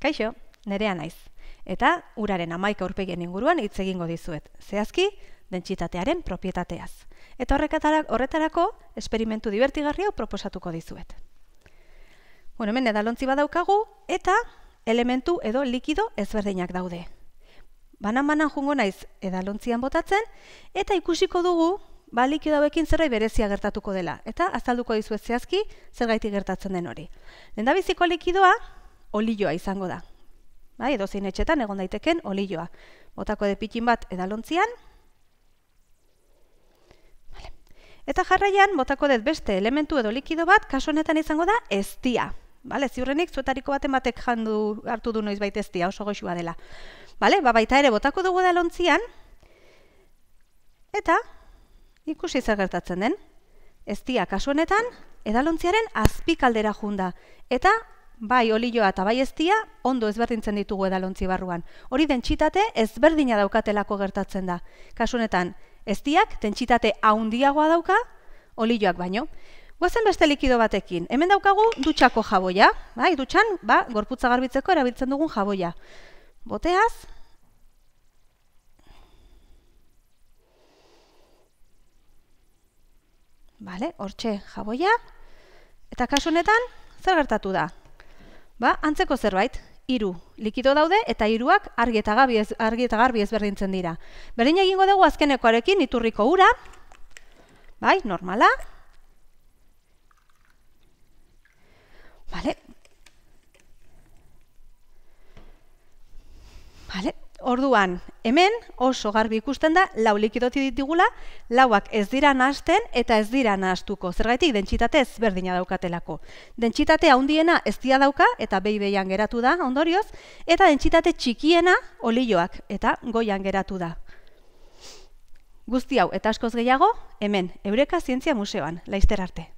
Kaixo, nerea naiz. Eta uraren amaika urpegien inguruan hitz egingo dizuet. Zehazki, dentsitatearen propietateaz. Eta horretarako, horretarako esperimentu divertigarri hau proposatuko dizuet. Bueno, hemen edalontzi badaukagu eta elementu edo likido ezberdinak daude. Banan-banan jungo naiz edalontzian botatzen eta ikusiko dugu ba likido hauekin zerbait berezia gertatuko dela eta azalduko dizuet zehazki gaiti gertatzen den hori. Lehendabiziko likidoa olioa izango da. Bai, edo zein etxetan egon daiteken olioa. Botako de pitin bat edalontzian. Vale. Eta jarraian, botako de beste elementu edo likido bat, kaso honetan izango da, eztia. Vale, ziurrenik zuetariko baten batek jandu hartu du noizbait eztia, oso goxua dela. Vale, ba baita ere botako dugu da lontzian. Eta ikusi zer gertatzen den. Eztia kasu honetan edalontziaren azpikaldera junda eta bai olioa eta bai eztia, ondo ezberdintzen ditugu edalontzi barruan. Hori dentsitate ezberdina daukatelako gertatzen da. Kasunetan, eztiak dentsitate haundiagoa dauka, olioak baino. Guazen beste likido batekin, hemen daukagu dutxako jaboia, bai, dutxan, ba, gorputza garbitzeko erabiltzen dugun jaboia. Boteaz, Vale, hortxe jaboia. Eta kasu honetan, zer gertatu da? Ba, antzeko zerbait, iru likido daude eta hiruak argi eta garbi ez, argi ezberdintzen dira. Berdin egingo dugu azkenekoarekin iturriko ura. Bai, normala. Vale. Vale. Orduan, hemen oso garbi ikusten da lau likidoti ditugula, lauak ez dira nahasten eta ez dira nahastuko. Zergaitik dentsitate ez berdina daukatelako. Dentsitate handiena eztia dauka eta behi behian geratu da ondorioz eta dentsitate txikiena olioak eta goian geratu da. Guzti hau eta askoz gehiago hemen Eureka Zientzia Museoan, Laister arte.